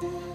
Thank you.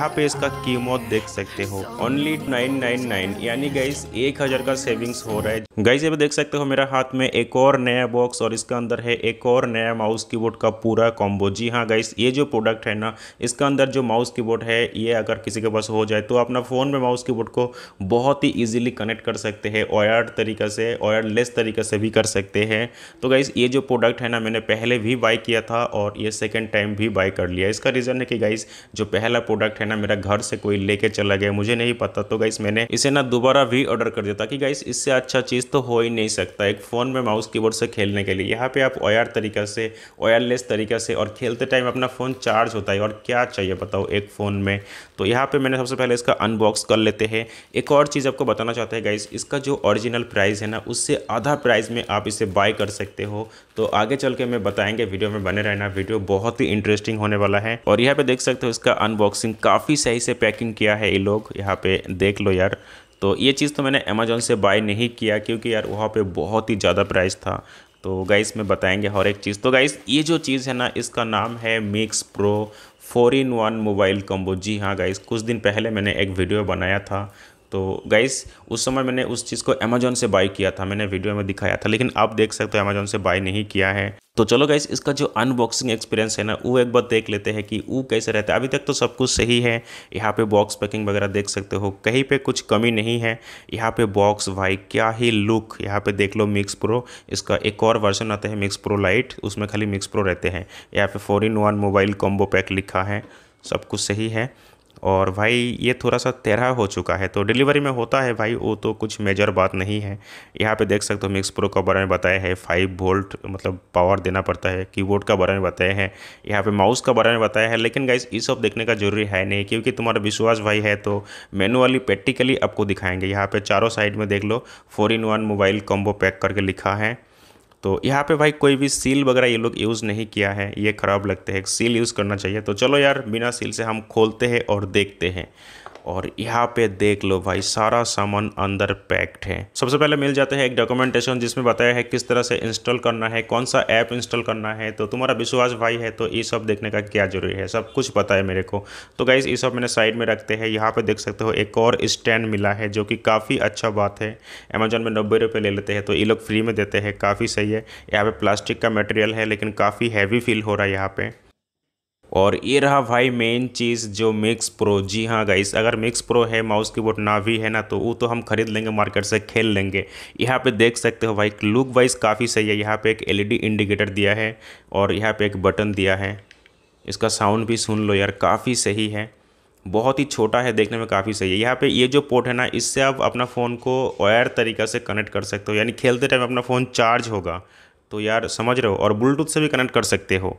यहाँ पे इसका कीमत देख सकते हो ओनली नाइन नाइन नाइन यानी गाइस एक हज़ार का सेविंग्स हो रहा है गाइस ये देख सकते हो मेरा हाथ में एक और नया बॉक्स और इसके अंदर है एक और नया माउस कीबोर्ड का पूरा कॉम्बो जी हाँ गाइस ये जो प्रोडक्ट है ना इसके अंदर जो माउस कीबोर्ड है ये अगर किसी के पास हो जाए तो अपना फ़ोन में माउस कीबोर्ड को बहुत ही ईजिली कनेक्ट कर सकते हैं ऑयर्ड तरीके से ऑयरलेस तरीके से भी कर सकते हैं तो गाइस ये जो प्रोडक्ट है ना मैंने पहले भी बाई किया था और ये सेकेंड टाइम भी बाई कर लिया इसका रीज़न है कि गाइस जो पहला प्रोडक्ट है ना मेरा घर से कोई लेके चला गया मुझे नहीं पता तो गाइस मैंने इसे ना दोबारा भी ऑर्डर कर दिया ताकि गाइस इससे अच्छा चीज़ तो हो ही नहीं सकता एक फ़ोन में माउस कीबोर्ड से खेलने के लिए यहाँ पे आप ओयर तरीका से ओयरलेस तरीका से और खेलते टाइम अपना फ़ोन चार्ज होता है और क्या चाहिए बताओ एक फ़ोन में तो यहाँ पे मैंने सबसे पहले इसका अनबॉक्स कर लेते हैं एक और चीज़ आपको बताना चाहते हैं गाइस इसका जो ऑरिजिनल प्राइस है ना उससे आधा प्राइस में आप इसे बाय कर सकते हो तो आगे चल के मैं बताएंगे वीडियो में बने रहना वीडियो बहुत ही इंटरेस्टिंग होने वाला है और यहाँ पे देख सकते हो इसका अनबॉक्सिंग काफ़ी काफ़ी सही से पैकिंग किया है ये लोग यहाँ पे देख लो यार तो ये चीज़ तो मैंने अमेज़ोन से बाय नहीं किया क्योंकि यार वहाँ पे बहुत ही ज़्यादा प्राइस था तो गाइस में बताएंगे हर एक चीज़ तो गाइस ये जो चीज़ है ना इसका नाम है mix pro four in one mobile combo जी हाँ गाइस कुछ दिन पहले मैंने एक वीडियो बनाया था तो गाइस उस समय मैंने उस चीज़ को अमेजोन से बाई किया था मैंने वीडियो में दिखाया था लेकिन आप देख सकते हो अमेजोन से बाई नहीं किया है तो चलो गाइस इसका जो अनबॉक्सिंग एक्सपीरियंस है ना वो एक बार देख लेते हैं कि वो कैसे रहता है अभी तक तो सब कुछ सही है यहाँ पे बॉक्स पैकिंग वगैरह देख सकते हो कहीं पे कुछ कमी नहीं है यहाँ पे बॉक्स भाई क्या ही लुक यहाँ पे देख लो मिक्स प्रो इसका एक और वर्जन आता है मिक्स प्रो लाइट उसमें खाली मिक्स प्रो रहते हैं यहाँ पे four in one mobile combo pack लिखा है सब कुछ सही है और भाई ये थोड़ा सा तेरह हो चुका है तो डिलीवरी में होता है भाई वो तो कुछ मेजर बात नहीं है यहाँ पे देख सकते हो मिक्स प्रो का बारे में बताया है फाइव वोल्ट मतलब पावर देना पड़ता है कीबोर्ड का बारे में बताया है यहाँ पे माउस का बारे में बताया है लेकिन गाइज ये सब देखने का जरूरी है नहीं क्योंकि तुम्हारा विश्वास भाई है तो मैनुअली प्रैक्टिकली आपको दिखाएंगे यहाँ पर चारों साइड में देख लो four in one mobile combo pack करके लिखा है तो यहाँ पे भाई कोई भी सील वगैरह ये लोग यूज़ नहीं किया है ये ख़राब लगते हैं सील यूज़ करना चाहिए तो चलो यार बिना सील से हम खोलते हैं और देखते हैं और यहाँ पे देख लो भाई सारा सामान अंदर पैक्ड है सबसे पहले मिल जाता है एक डॉक्यूमेंटेशन जिसमें बताया है किस तरह से इंस्टॉल करना है कौन सा ऐप इंस्टॉल करना है तो तुम्हारा विश्वास भाई है तो ये सब देखने का क्या जरूरी है सब कुछ पता है मेरे को तो गाइज ये सब मैंने साइड में रखते हैं यहाँ पे देख सकते हो एक और स्टैंड मिला है जो कि काफ़ी अच्छा बात है अमेजोन में नब्बे रुपये ले लेते हैं तो ये लोग फ्री में देते हैं काफ़ी सही है यहाँ पे प्लास्टिक का मटेरियल है लेकिन काफ़ी हैवी फील हो रहा है यहाँ पर और ये रहा भाई मेन चीज़ जो मिक्स प्रो जी हाँ गाइस अगर मिक्स प्रो है माउस कीबोर्ड ना भी है ना तो वो तो हम खरीद लेंगे मार्केट से खेल लेंगे यहाँ पे देख सकते हो भाई लुक वाइज काफ़ी सही है यहाँ पे एक एलईडी इंडिकेटर दिया है और यहाँ पे एक बटन दिया है इसका साउंड भी सुन लो यार काफ़ी सही है बहुत ही छोटा है देखने में काफ़ी सही है यहाँ पे ये जो पोर्ट है ना इससे आप अपना फ़ोन को वायर तरीका से कनेक्ट कर सकते हो यानी खेलते टाइम अपना फ़ोन चार्ज होगा तो यार समझ रहे हो और ब्लूटूथ से भी कनेक्ट कर सकते हो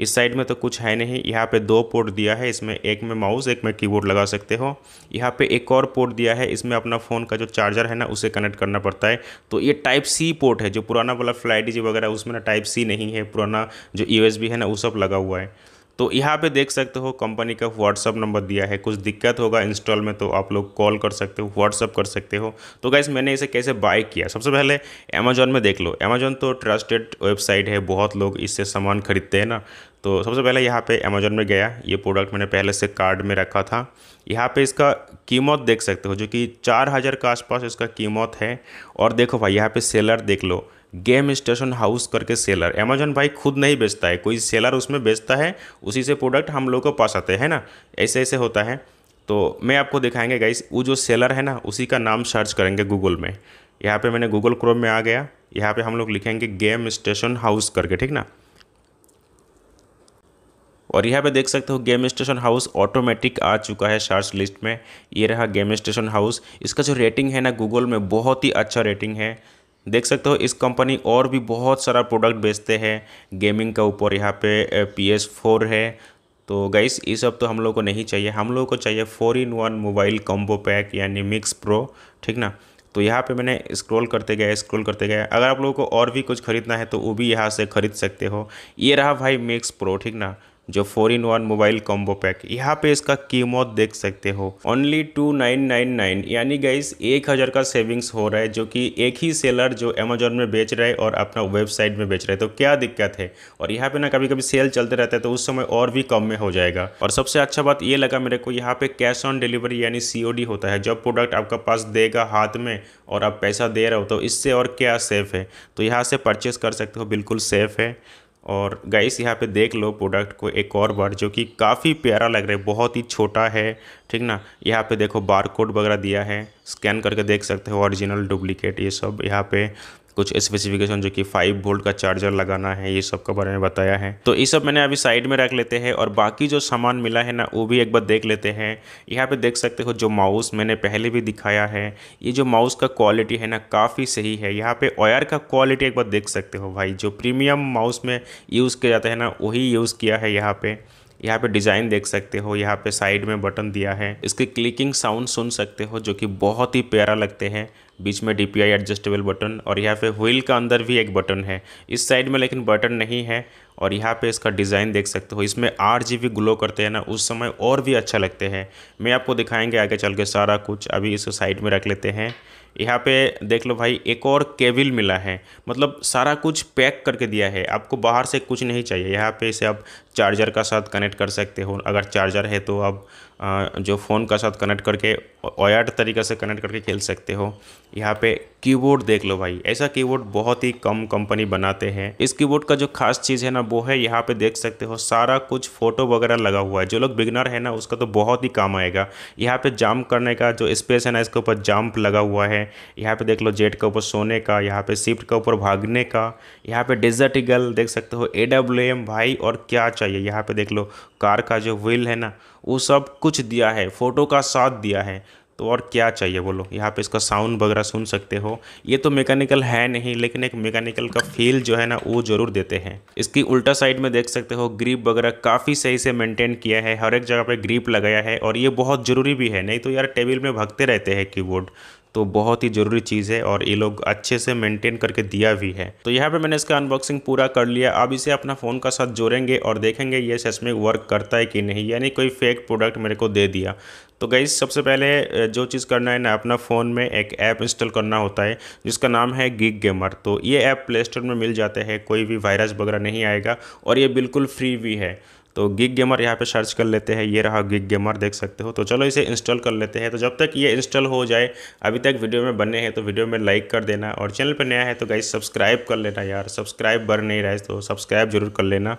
इस साइड में तो कुछ है नहीं यहाँ पे दो पोर्ट दिया है इसमें एक में माउस एक में कीबोर्ड लगा सकते हो यहाँ पे एक और पोर्ट दिया है इसमें अपना फ़ोन का जो चार्जर है ना उसे कनेक्ट करना पड़ता है तो ये टाइप सी पोर्ट है जो पुराना वाला फ्लाइट वगैरह उसमें ना टाइप सी नहीं है पुराना जो यू है ना वो सब लगा हुआ है तो यहाँ पे देख सकते हो कंपनी का व्हाट्सअप नंबर दिया है कुछ दिक्कत होगा इंस्टॉल में तो आप लोग कॉल कर सकते हो व्हाट्सअप कर सकते हो तो गाइज़ मैंने इसे कैसे बाय किया सबसे पहले अमेजोन में देख लो अमेजोन तो ट्रस्टेड वेबसाइट है बहुत लोग इससे सामान खरीदते हैं ना तो सबसे पहले यहाँ पे अमेजोन में गया ये प्रोडक्ट मैंने पहले से कार्ड में रखा था यहाँ पे इसका कीमत देख सकते हो जो कि चार हज़ार के आसपास इसका कीमत है और देखो भाई यहाँ पे सेलर देख लो गेम स्टेशन हाउस करके सेलर अमेजोन भाई खुद नहीं बेचता है कोई सेलर उसमें बेचता है उसी से प्रोडक्ट हम लोग को पास आते हैं ना ऐसे ऐसे होता है तो मैं आपको दिखाएंगे गाइस वो जो सेलर है ना उसी का नाम सर्च करेंगे गूगल में यहाँ पे मैंने गूगल क्रोम में आ गया यहाँ पे हम लोग लिखेंगे गेम स्टेशन हाउस करके ठीक ना और यहाँ पे देख सकते हो गेम स्टेशन हाउस ऑटोमेटिक आ चुका है सर्च लिस्ट में ये रहा गेम स्टेशन हाउस इसका जो रेटिंग है ना गूगल में बहुत ही अच्छा रेटिंग है देख सकते हो इस कंपनी और भी बहुत सारा प्रोडक्ट बेचते हैं गेमिंग के ऊपर यहाँ पे पी एस फोर है तो गाइस ये सब तो हम लोग को नहीं चाहिए हम लोग को चाहिए four in one mobile combo pack यानी मिक्स प्रो ठीक ना तो यहाँ पे मैंने स्क्रॉल करते गए स्क्रॉल करते गए अगर आप लोगों को और भी कुछ ख़रीदना है तो वो भी यहाँ से ख़रीद सकते हो ये रहा भाई मिक्स प्रो ठीक ना जो four in one mobile combo pack यहाँ पे इसका कीमत देख सकते हो only two nine nine nine यानी गाइस एक हज़ार का सेविंग्स हो रहा है जो कि एक ही सेलर जो अमेजोन में बेच रहा है और अपना वेबसाइट में बेच रहा है तो क्या दिक्कत है और यहाँ पे ना कभी कभी सेल चलते रहते हैं तो उस समय और भी कम में हो जाएगा और सबसे अच्छा बात ये लगा मेरे को यहाँ पे कैश ऑन डिलीवरी यानी सी होता है जब प्रोडक्ट आपका पास देगा हाथ में और आप पैसा दे रहे हो तो इससे और क्या सेफ़ है तो यहाँ से परचेस कर सकते हो बिल्कुल सेफ़ है और गाइस यहाँ पे देख लो प्रोडक्ट को एक और बार जो कि काफ़ी प्यारा लग रहा है बहुत ही छोटा है ठीक ना यहाँ पे देखो बार कोड वगैरह दिया है स्कैन करके देख सकते हो ओरिजिनल डुप्लीकेट ये सब यहाँ पे कुछ स्पेसिफिकेशन जो कि फाइव वोल्ट का चार्जर लगाना है ये सब के बारे में बताया है तो ये सब मैंने अभी साइड में रख लेते हैं और बाकी जो सामान मिला है ना वो भी एक बार देख लेते हैं यहाँ पे देख सकते हो जो माउस मैंने पहले भी दिखाया है ये जो माउस का क्वालिटी है ना काफ़ी सही है यहाँ पे ऑयर का क्वालिटी एक बार देख सकते हो भाई जो प्रीमियम माउस में यूज़ किया जाता है ना वही यूज़ किया है यहाँ पर यहाँ पे डिज़ाइन देख सकते हो यहाँ पे साइड में बटन दिया है इसके क्लिकिंग साउंड सुन सकते हो जो कि बहुत ही प्यारा लगते हैं बीच में डी एडजस्टेबल बटन और यहाँ पे व्हील का अंदर भी एक बटन है इस साइड में लेकिन बटन नहीं है और यहाँ पे इसका डिज़ाइन देख सकते हो इसमें आठ जी ग्लो करते हैं ना उस समय और भी अच्छा लगते हैं मैं आपको दिखाएंगे आगे चल के सारा कुछ अभी इसको साइड में रख लेते हैं यहाँ पे देख लो भाई एक और केबिल मिला है मतलब सारा कुछ पैक करके दिया है आपको बाहर से कुछ नहीं चाहिए यहाँ पे इसे आप चार्जर का साथ कनेक्ट कर सकते हो अगर चार्जर है तो आप जो फ़ोन का साथ कनेक्ट करके वायर्ड तरीके से कनेक्ट करके खेल सकते हो यहाँ पे कीबोर्ड देख लो भाई ऐसा कीबोर्ड बहुत ही कम कंपनी बनाते हैं इस कीबोर्ड का जो खास चीज़ है ना वो है यहाँ पे देख सकते हो सारा कुछ फ़ोटो वगैरह लगा हुआ है जो लोग बिगनर है ना उसका तो बहुत ही काम आएगा यहाँ पे जंप करने का जो स्पेस है ना इसके ऊपर जाम्प लगा हुआ है यहाँ पे देख लो जेट के ऊपर सोने का यहाँ पे शिफ्ट के ऊपर भागने का यहाँ पे डिजर्टिगल देख सकते हो ए भाई और क्या चाहिए यहाँ पे देख लो कार का जो व्हील है ना वो सब कुछ दिया है फ़ोटो का साथ दिया है तो और क्या चाहिए बोलो यहाँ पे इसका साउंड वगैरह सुन सकते हो ये तो मैकेनिकल है नहीं लेकिन एक मैकेनिकल का फील जो है ना वो ज़रूर देते हैं इसकी उल्टा साइड में देख सकते हो ग्रीप वगैरह काफ़ी सही से मेंटेन किया है हर एक जगह पे ग्रीप लगाया है और ये बहुत ज़रूरी भी है नहीं तो यार टेबल में भगते रहते हैं कीबोर्ड तो बहुत ही ज़रूरी चीज़ है और ये लोग अच्छे से मेंटेन करके दिया भी है तो यहाँ पे मैंने इसका अनबॉक्सिंग पूरा कर लिया अब इसे अपना फ़ोन का साथ जोड़ेंगे और देखेंगे ये सच में वर्क करता है कि नहीं यानी कोई फेक प्रोडक्ट मेरे को दे दिया तो गई सबसे पहले जो चीज़ करना है ना अपना फ़ोन में एक ऐप इंस्टॉल करना होता है जिसका नाम है गिग गेमर तो ये ऐप प्ले स्टोर में मिल जाते हैं कोई भी वायरस वगैरह नहीं आएगा और ये बिल्कुल फ्री भी है तो गिग गेमर यहाँ पे सर्च कर लेते हैं ये रहा गिग गेमर देख सकते हो तो चलो इसे इंस्टॉल कर लेते हैं तो जब तक ये इंस्टॉल हो जाए अभी तक वीडियो में बने हैं तो वीडियो में लाइक कर देना और चैनल पर नया है तो गाइज सब्सक्राइब कर लेना यार सब्सक्राइब बन नहीं रहा है तो सब्सक्राइब जरूर कर लेना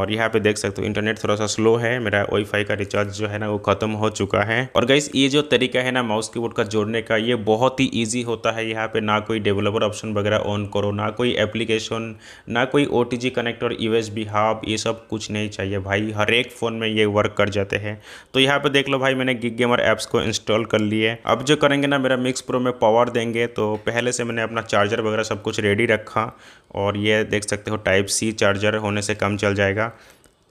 और यहाँ पे देख सकते हो इंटरनेट थोड़ा सा स्लो है मेरा वाईफाई का रिचार्ज जो है ना वो खत्म हो चुका है और गाइस ये जो तरीका है ना माउस कीबोर्ड का जोड़ने का ये बहुत ही ईजी होता है यहाँ पे ना कोई डेवलपर ऑप्शन वगैरह ऑन करो ना कोई एप्लीकेशन ना कोई ओ टी कनेक्ट और यू एस हब ये सब कुछ नहीं चाहिए भाई हर एक फ़ोन में ये वर्क कर जाते हैं तो यहाँ पे देख लो भाई मैंने गिग गेमर ऐप्स को इंस्टॉल कर लिए अब जो करेंगे ना मेरा मिक्स प्रो में पावर देंगे तो पहले से मैंने अपना चार्जर वगैरह सब कुछ रेडी रखा और ये देख सकते हो टाइप सी चार्जर होने से कम चल जाएगा जाएगा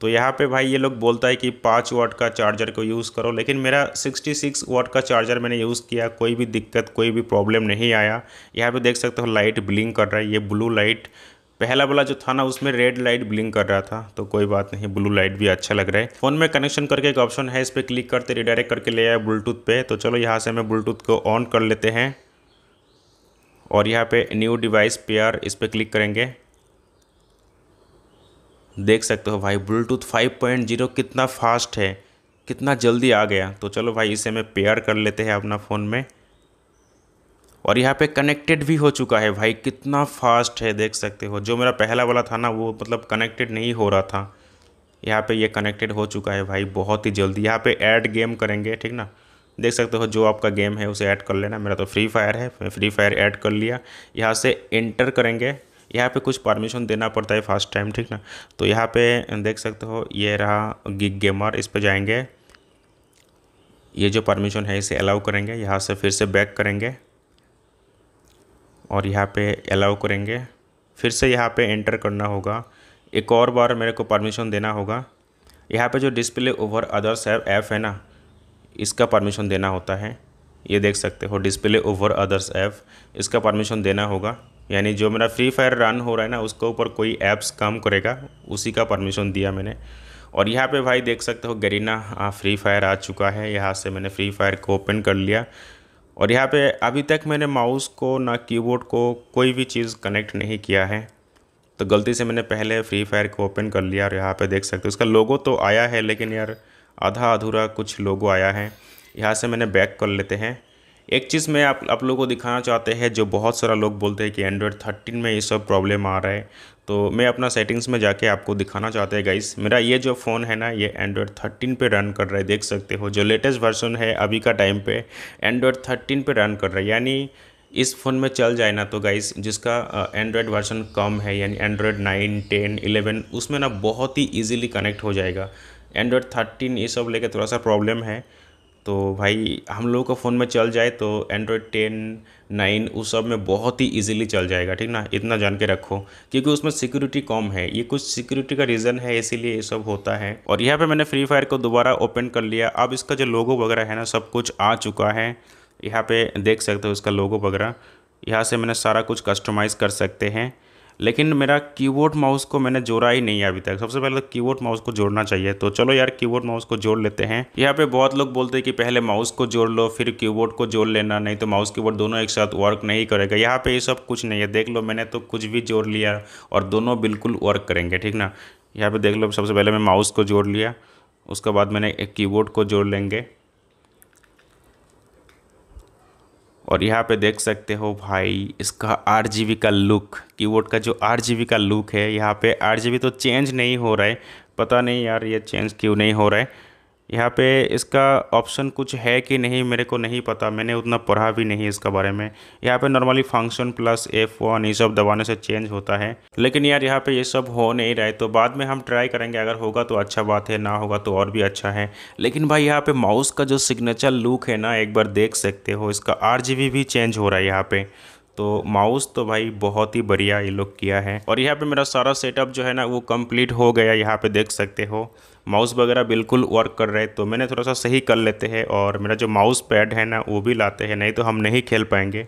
तो यहाँ पे भाई ये लोग बोलता है कि पाँच वाट का चार्जर को यूज़ करो लेकिन मेरा सिक्सटी सिक्स वाट का चार्जर मैंने यूज़ किया कोई भी दिक्कत कोई भी प्रॉब्लम नहीं आया यहाँ पे देख सकते हो लाइट ब्लिंक कर रहा है ये ब्लू लाइट पहला वाला जो था ना उसमें रेड लाइट ब्लिंक कर रहा था तो कोई बात नहीं ब्लू लाइट भी अच्छा लग रहा है फ़ोन में कनेक्शन करके एक ऑप्शन है इस पर क्लिक करते रिडायरेक्ट करके ले आए ब्लूटूथ पे तो चलो यहाँ से हमें ब्लूटूथ को ऑन कर लेते हैं और यहाँ पे न्यू डिवाइस पेयर इस पर क्लिक करेंगे देख सकते हो भाई ब्लूटूथ 5.0 कितना फास्ट है कितना जल्दी आ गया तो चलो भाई इसे मैं पेयर कर लेते हैं अपना फ़ोन में और यहाँ पे कनेक्टेड भी हो चुका है भाई कितना फास्ट है देख सकते हो जो मेरा पहला वाला था ना वो मतलब कनेक्टेड नहीं हो रहा था यहाँ पे ये कनेक्टेड हो चुका है भाई बहुत ही जल्दी यहाँ पे ऐड गेम करेंगे ठीक ना देख सकते हो जो आपका गेम है उसे ऐड कर लेना मेरा तो फ्री फायर है फ्री फायर ऐड कर लिया यहाँ से एंटर करेंगे यहाँ पे कुछ परमिशन देना पड़ता है फर्स्ट टाइम ठीक ना तो यहाँ पे देख सकते हो ये रहा गिग गेमर इस पर जाएंगे ये जो परमिशन है इसे अलाउ करेंगे यहाँ से फिर से बैक करेंगे और यहाँ पे अलाउ करेंगे फिर से यहाँ पे एंटर करना होगा एक और बार मेरे को परमिशन देना होगा यहाँ पे जो डिस्प्ले ओवर अदर्स ऐप है ना इसका परमिशन देना होता है ये देख सकते हो डिस्प्ले ओवर अदर्स ऐप इसका परमिशन देना होगा यानी जो मेरा फ्री फायर रन हो रहा है ना उसके ऊपर कोई ऐप्स काम करेगा उसी का परमिशन दिया मैंने और यहाँ पे भाई देख सकते हो गरीना फ्री फायर आ चुका है यहाँ से मैंने फ्री फायर को ओपन कर लिया और यहाँ पे अभी तक मैंने माउस को ना कीबोर्ड को कोई भी चीज़ कनेक्ट नहीं किया है तो गलती से मैंने पहले फ्री फायर को ओपन कर लिया और यहाँ पर देख सकते हो उसका लोगो तो आया है लेकिन यार आधा अधूरा कुछ लोगो आया है यहाँ से मैंने बैक कर लेते हैं एक चीज़ मैं आप आप लोगों को दिखाना चाहते हैं जो बहुत सारा लोग बोलते हैं कि एंड्रॉयड थर्टीन में ये सब प्रॉब्लम आ रहा है तो मैं अपना सेटिंग्स में जाके आपको दिखाना चाहते हैं गाइस मेरा ये जो फ़ोन है ना ये एंड्रॉयड थर्टीन पे रन कर रहा है देख सकते हो जो लेटेस्ट वर्जन है अभी का टाइम पे एंड्रॉयड थर्टीन पर रन कर रहा है यानी इस फ़ोन में चल जाए ना तो गाइस जिसका एंड्रॉयड वर्जन कम है यानी एंड्रॉयड नाइन टेन इलेवन उसमें ना बहुत ही ईजिली कनेक्ट हो जाएगा एंड्रॉयड थर्टीन ये सब लेकर थोड़ा सा प्रॉब्लम है तो भाई हम लोगों का फ़ोन में चल जाए तो एंड्रॉयड टेन नाइन उस सब में बहुत ही इजीली चल जाएगा ठीक ना इतना जान के रखो क्योंकि उसमें सिक्योरिटी कम है ये कुछ सिक्योरिटी का रीज़न है इसीलिए ये सब होता है और यहाँ पे मैंने फ्री फायर को दोबारा ओपन कर लिया अब इसका जो लोगो वगैरह है ना सब कुछ आ चुका है यहाँ पर देख सकते हो इसका लोगो वगैरह यहाँ से मैंने सारा कुछ कस्टमाइज़ कर सकते हैं लेकिन मेरा कीबोर्ड माउस को मैंने जोड़ा ही नहीं है अभी तक सबसे पहले तो कीबोर्ड माउस को जोड़ना चाहिए तो चलो यार कीबोर्ड माउस को जोड़ लेते हैं यहाँ पे बहुत लोग बोलते हैं कि पहले माउस को जोड़ लो फिर कीबोर्ड को जोड़ लेना नहीं तो माउस कीबोर्ड दोनों एक साथ वर्क नहीं करेगा यहाँ पे ये सब कुछ नहीं है देख लो मैंने तो कुछ भी जोड़ लिया और दोनों बिल्कुल वर्क करेंगे ठीक ना यहाँ पर देख लो सबसे पहले मैं माउस को जोड़ लिया उसके बाद मैंने एक कीबोर्ड को जोड़ लेंगे और यहाँ पे देख सकते हो भाई इसका आर का लुक कीबोर्ड का जो आर का लुक है यहाँ पे आर तो चेंज नहीं हो रहा है पता नहीं यार ये चेंज क्यों नहीं हो रहा है यहाँ पे इसका ऑप्शन कुछ है कि नहीं मेरे को नहीं पता मैंने उतना पढ़ा भी नहीं इसके बारे में यहाँ पे normally function plus F one ये सब दबाने से चेंज होता है लेकिन यार यहाँ पे ये सब हो नहीं रहा है तो बाद में हम ट्राई करेंगे अगर होगा तो अच्छा बात है ना होगा तो और भी अच्छा है लेकिन भाई यहाँ पर माउस का जो सिग्नेचर लुक है ना एक बार देख सकते हो इसका आर भी चेंज हो रहा है यहाँ पर तो माउस तो भाई बहुत ही बढ़िया ये लुक किया है और यहाँ पर मेरा सारा सेटअप जो है ना वो कम्प्लीट हो गया यहाँ पर देख सकते हो माउस वगैरह बिल्कुल वर्क कर रहे तो मैंने थोड़ा सा सही कर लेते हैं और मेरा जो माउस पैड है ना वो भी लाते हैं नहीं तो हम नहीं खेल पाएंगे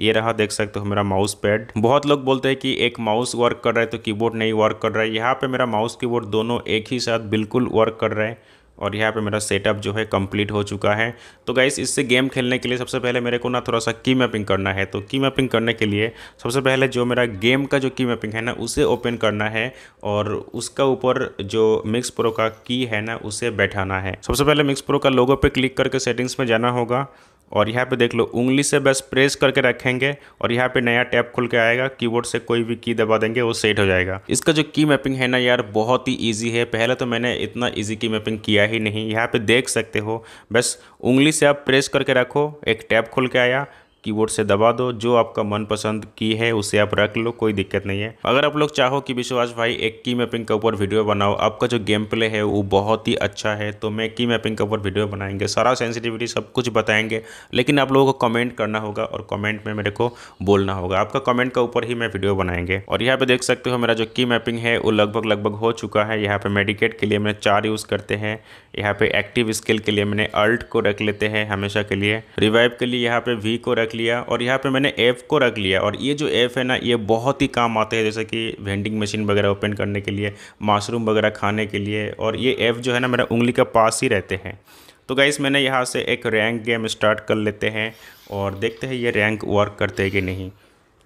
ये रहा देख सकते हो मेरा माउस पैड बहुत लोग बोलते हैं कि एक माउस वर्क कर रहा है तो कीबोर्ड नहीं वर्क कर रहा है यहाँ पे मेरा माउस कीबोर्ड दोनों एक ही साथ बिल्कुल वर्क कर रहे हैं और यहाँ पे मेरा सेटअप जो है कंप्लीट हो चुका है तो गाइस इससे गेम खेलने के लिए सबसे पहले मेरे को ना थोड़ा सा की मैपिंग करना है तो की मैपिंग करने के लिए सबसे पहले जो मेरा गेम का जो की मैपिंग है ना उसे ओपन करना है और उसका ऊपर जो मिक्स प्रो का की है ना उसे बैठाना है सबसे पहले मिक्स प्रो का लोगो पर क्लिक करके सेटिंग्स में जाना होगा और यहाँ पे देख लो उंगली से बस प्रेस करके रखेंगे और यहाँ पे नया टैब खुल के आएगा कीबोर्ड से कोई भी की दबा देंगे वो सेट हो जाएगा इसका जो की मैपिंग है ना यार बहुत ही ईजी है पहले तो मैंने इतना ईजी की मैपिंग किया ही नहीं यहाँ पर देख सकते हो बस उंगली से आप प्रेस करके रखो एक टैब खुल के आया कीबोर्ड से दबा दो जो आपका मनपसंद की है उसे आप रख लो कोई दिक्कत नहीं है अगर आप लोग चाहो कि विश्वास भाई एक की मैपिंग के ऊपर वीडियो बनाओ आपका जो गेम प्ले है वो बहुत ही अच्छा है तो मैं की मैपिंग के ऊपर वीडियो बनाएंगे सारा सेंसिटिविटी सब कुछ बताएंगे लेकिन आप लोगों को कमेंट करना होगा और कमेंट में मेरे को बोलना होगा आपका कमेंट के ऊपर ही मैं वीडियो बनाएंगे और यहाँ पे देख सकते हो मेरा जो की मैपिंग है वो लगभग लगभग हो चुका है यहाँ पे मेडिकेट के लिए मैंने चार यूज़ करते हैं यहाँ पे एक्टिव स्किल के लिए मैंने अल्ट को रख लेते हैं हमेशा के लिए रिवाइव के लिए यहाँ पे वी को रख रख लिया और यहाँ पे मैंने ऐप को रख लिया और ये जो ऐप है ना ये बहुत ही काम आते हैं जैसे कि वेंडिंग मशीन वगैरह ओपन करने के लिए मशरूम वगैरह खाने के लिए और ये ऐप जो है ना मेरा उंगली का पास ही रहते हैं तो गाइस मैंने यहाँ से एक रैंक गेम स्टार्ट कर लेते हैं और देखते हैं ये रैंक वर्क करते हैं कि नहीं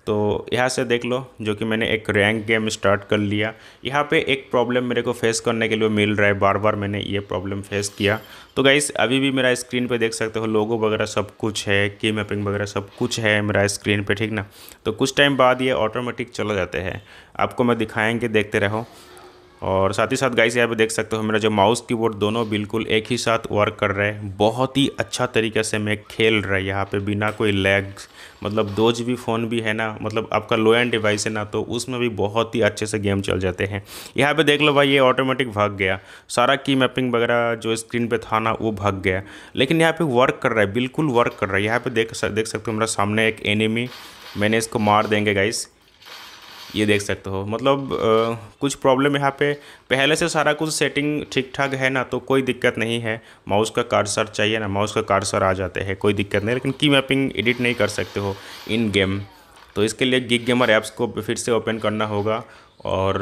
तो यहाँ से देख लो जो कि मैंने एक रैंक गेम स्टार्ट कर लिया यहाँ पे एक प्रॉब्लम मेरे को फेस करने के लिए मिल रहा है बार बार मैंने ये प्रॉब्लम फेस किया तो गाइस अभी भी मेरा स्क्रीन पे देख सकते हो लोगो वगैरह सब कुछ है की मैपिंग वगैरह सब कुछ है मेरा स्क्रीन पे ठीक ना तो कुछ टाइम बाद ये ऑटोमेटिक चला जाते हैं आपको मैं दिखाएँगे देखते रहो और साथ ही साथ गाइस यहाँ पे देख सकते हो मेरा जो माउस कीबोर्ड दोनों बिल्कुल एक ही साथ वर्क कर रहे हैं बहुत ही अच्छा तरीके से मैं खेल रहा है यहाँ पे बिना कोई लैग मतलब दो जी फ़ोन भी है ना मतलब आपका लो एंड डिवाइस है ना तो उसमें भी बहुत ही अच्छे से गेम चल जाते हैं यहाँ पे देख लो भाई ये ऑटोमेटिक भाग गया सारा की मैपिंग वगैरह जो स्क्रीन पर था ना वो भाग गया लेकिन यहाँ पर वर्क कर रहा है बिल्कुल वर्क कर रहा है यहाँ पर देख देख सकते हो मेरा सामने एक एनिमी मैंने इसको मार देंगे गाइस ये देख सकते हो मतलब आ, कुछ प्रॉब्लम यहाँ पे पहले से सारा कुछ सेटिंग ठीक ठाक है ना तो कोई दिक्कत नहीं है माउस का कार्सर चाहिए ना माउस का कार्सर आ जाते हैं कोई दिक्कत नहीं लेकिन की मैपिंग एडिट नहीं कर सकते हो इन गेम तो इसके लिए गिग गेमर ऐप्स को फिर से ओपन करना होगा और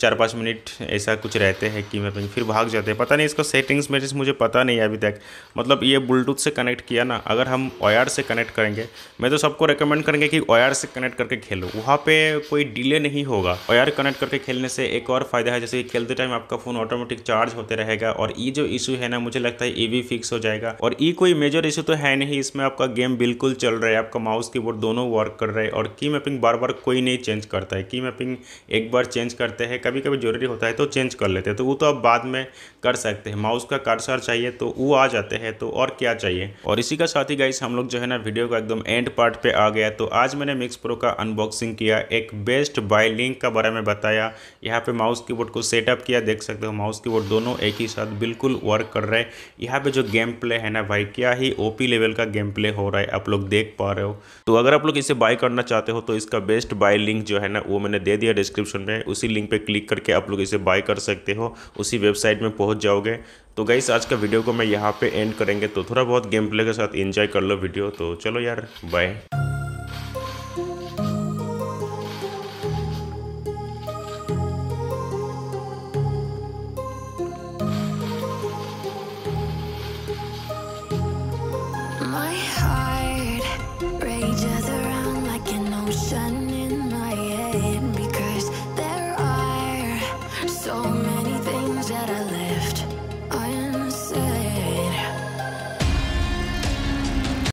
चार पाँच मिनट ऐसा कुछ रहते हैं कि मैं फिर भाग जाते हैं पता नहीं इसका सेटिंग्स में जिस मुझे पता नहीं है अभी तक मतलब ये ब्लूटूथ से कनेक्ट किया ना अगर हम ओयर से कनेक्ट करेंगे मैं तो सबको रिकमेंड करेंगे कि ओयर से कनेक्ट करके खेलो वहाँ पर कोई डिले नहीं होगा ओयर कनेक्ट करके खेलने से एक और फ़ायदा है जैसे कि खेलते टाइम आपका फ़ोन ऑटोमेटिक चार्ज होते रहेगा और ये जो इशू है ना मुझे लगता है ये भी फिक्स हो जाएगा और ये कोई मेजर इशू तो है नहीं इसमें आपका गेम बिल्कुल चल रहा है आपका माउस की दोनों वर्क कर रहे हैं और की मैपिंग बार बार कोई नहीं चेंज करता है की मैपिंग एक बार चेंज करते हैं कभी कभी ज़रूरी होता है तो चेंज कर लेते हैं तो वो तो आप बाद में कर सकते हैं माउस का कर्सर चाहिए तो वो आ जाते हैं तो और क्या चाहिए और इसी का साथ ही गाइस हम लोग जो है ना वीडियो का एकदम एंड पार्ट पे आ गया तो आज मैंने मिक्स प्रो का अनबॉक्सिंग किया एक बेस्ट बाय लिंक का बारे में बताया यहाँ पे माउस की को सेटअप किया देख सकते हो माउस की दोनों एक ही साथ बिल्कुल वर्क कर रहे हैं यहाँ पे जो गेम प्ले है ना भाई क्या ही ओ लेवल का गेम प्ले हो रहा है आप लोग देख पा रहे हो तो अगर आप लोग इसे बाय करना चाहते हो तो इसका बेस्ट बाय लिंक जो है ना वो मैंने दे दिया डिस्क्रिप्शन में उसी लिंक पर क्लिक क्लिक करके आप लोग इसे बाय कर सकते हो उसी वेबसाइट में पहुंच जाओगे तो गाइस आज का वीडियो को मैं यहाँ पर एंड करेंगे तो थोड़ा बहुत गेम प्ले के साथ एंजॉय कर लो वीडियो तो चलो यार बाय